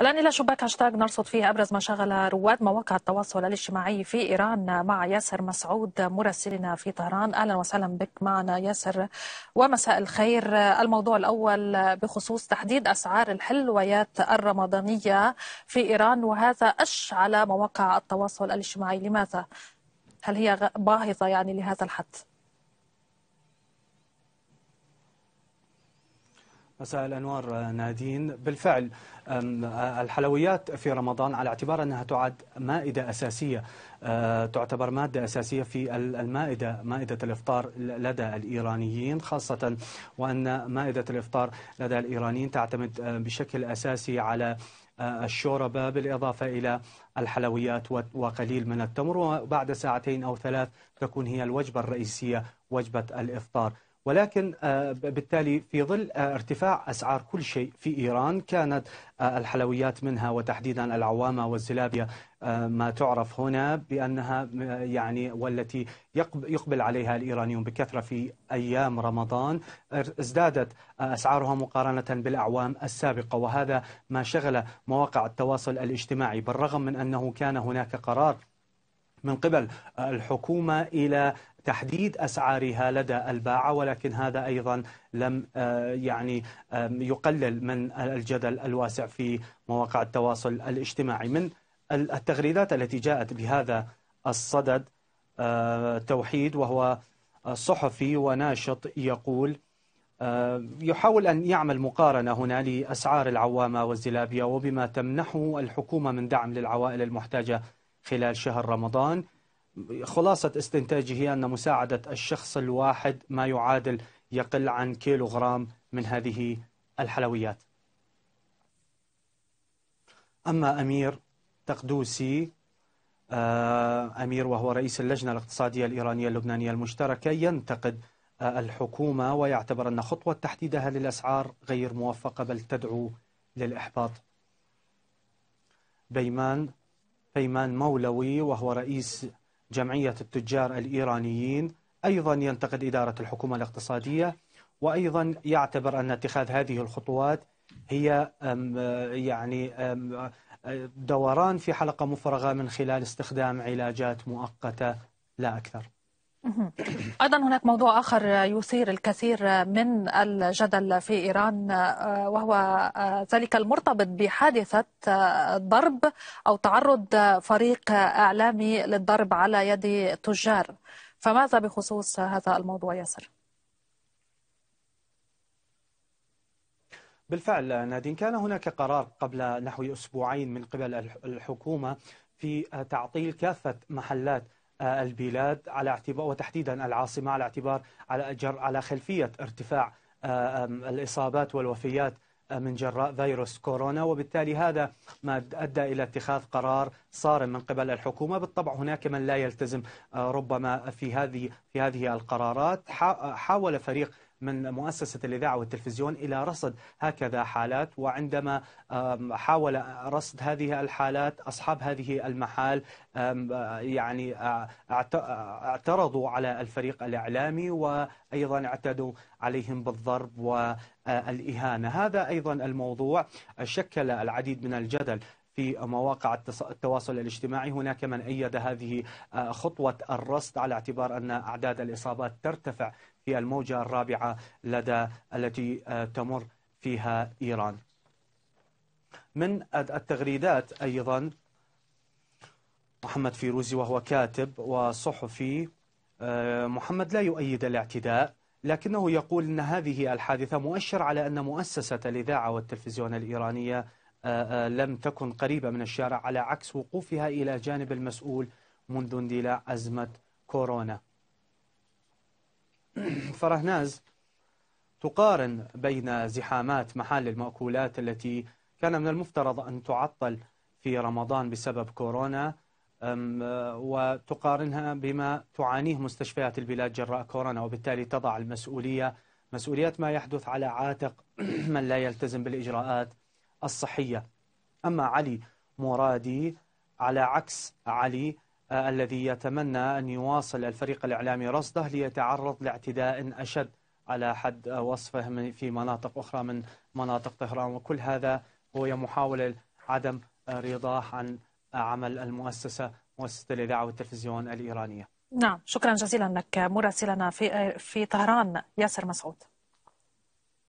الآن إلى شباك هاشتاغ نرصد فيه أبرز ما شغل رواد مواقع التواصل الاجتماعي في إيران مع ياسر مسعود مراسلنا في طهران أهلا وسهلا بك معنا ياسر ومساء الخير الموضوع الأول بخصوص تحديد أسعار الحلويات الرمضانية في إيران وهذا أشعل مواقع التواصل الاجتماعي لماذا؟ هل هي باهظة يعني لهذا الحد؟ مساء الأنوار آه، نادين بالفعل آه، الحلويات في رمضان على اعتبار أنها تعد مائدة أساسية آه، تعتبر مادة أساسية في المائدة مائدة الإفطار لدى الإيرانيين خاصة وأن مائدة الإفطار لدى الإيرانيين تعتمد بشكل أساسي على الشوربة بالإضافة إلى الحلويات وقليل من التمر وبعد ساعتين أو ثلاث تكون هي الوجبة الرئيسية وجبة الإفطار ولكن آه، بالتالي في ظل آه، ارتفاع أسعار كل شيء في إيران كانت آه، الحلويات منها وتحديدا العوامة والزلابية ما تعرف هنا بأنها يعني والتي يقبل عليها الإيرانيون بكثرة في أيام رمضان ازدادت أسعارها مقارنة بالأعوام السابقة وهذا ما شغل مواقع التواصل الاجتماعي بالرغم من أنه كان هناك قرار من قبل الحكومة إلى تحديد اسعارها لدى الباعه ولكن هذا ايضا لم آه، يعني يقلل من الجدل الواسع في مواقع التواصل الاجتماعي من التغريدات التي جاءت بهذا الصدد آه، توحيد وهو صحفي وناشط يقول آه، يحاول ان يعمل مقارنه هنا لاسعار العوامه والزلابيه وبما تمنحه الحكومه من دعم للعوائل المحتاجه خلال شهر رمضان خلاصة استنتاجه هي أن مساعدة الشخص الواحد ما يعادل يقل عن كيلوغرام من هذه الحلويات أما أمير تقدوسي آه، أمير وهو رئيس اللجنة الاقتصادية الإيرانية اللبنانية المشتركة ينتقد آه، الحكومة ويعتبر أن خطوة تحديدها للأسعار غير موفقة بل تدعو للإحباط بيمان فيمان مولوي وهو رئيس جمعية التجار الإيرانيين أيضا ينتقد إدارة الحكومة الاقتصادية وأيضا يعتبر أن اتخاذ هذه الخطوات هي يعني دوران في حلقة مفرغة من خلال استخدام علاجات مؤقتة لا أكثر أيضا هناك موضوع آخر يثير الكثير من الجدل في إيران آه، وهو آه، ذلك المرتبط بحادثة آه، ضرب أو تعرض فريق إعلامي للضرب على يد تجار فماذا بخصوص هذا الموضوع ياسر؟ بالفعل نادين كان هناك قرار قبل نحو أسبوعين من قبل الحكومة في تعطيل كافة محلات البلاد على اعتبار وتحديدا العاصمة على اعتبار على على خلفية ارتفاع آه، الإصابات والوفيات آه، من جراء فيروس كورونا وبالتالي هذا ما أدى إلى اتخاذ قرار صارم من قبل الحكومة بالطبع هناك من لا يلتزم آه، ربما في هذه في هذه القرارات حاول فريق من مؤسسة الإذاعة والتلفزيون إلى رصد هكذا حالات وعندما حاول رصد هذه الحالات أصحاب هذه المحال يعني اعترضوا على الفريق الإعلامي وأيضا اعتدوا عليهم بالضرب والإهانة هذا أيضا الموضوع شكل العديد من الجدل في مواقع التواصل الاجتماعي هناك من أيد هذه آه، خطوة الرصد على اعتبار أن أعداد الإصابات ترتفع في الموجة الرابعة لدى التي آه، تمر فيها إيران من التغريدات أيضا محمد فيروزي وهو كاتب وصحفي آه، محمد لا يؤيد الاعتداء لكنه يقول أن هذه الحادثة مؤشر على أن مؤسسة الإذاعة والتلفزيون الإيرانية آه، آه، لم تكن قريبة من الشارع على عكس وقوفها إلى جانب المسؤول منذ اندلاع أزمة كورونا فرهناز تقارن بين زحامات محل المأكولات التي كان من المفترض أن تعطل في رمضان بسبب كورونا آه، وتقارنها بما تعانيه مستشفيات البلاد جراء كورونا وبالتالي تضع المسؤولية مسؤوليات ما يحدث على عاتق من لا يلتزم بالإجراءات الصحية أما علي مرادي على عكس علي آه، الذي يتمنى أن يواصل الفريق الإعلامي رصده ليتعرض لاعتداء أشد على حد وصفه في مناطق أخرى من مناطق طهران وكل هذا هو محاولة عدم رضاه عن عمل المؤسسة مؤسسة الإذاعة والتلفزيون الإيرانية نعم شكرا جزيلا لك مراسلنا في آه، في طهران ياسر مسعود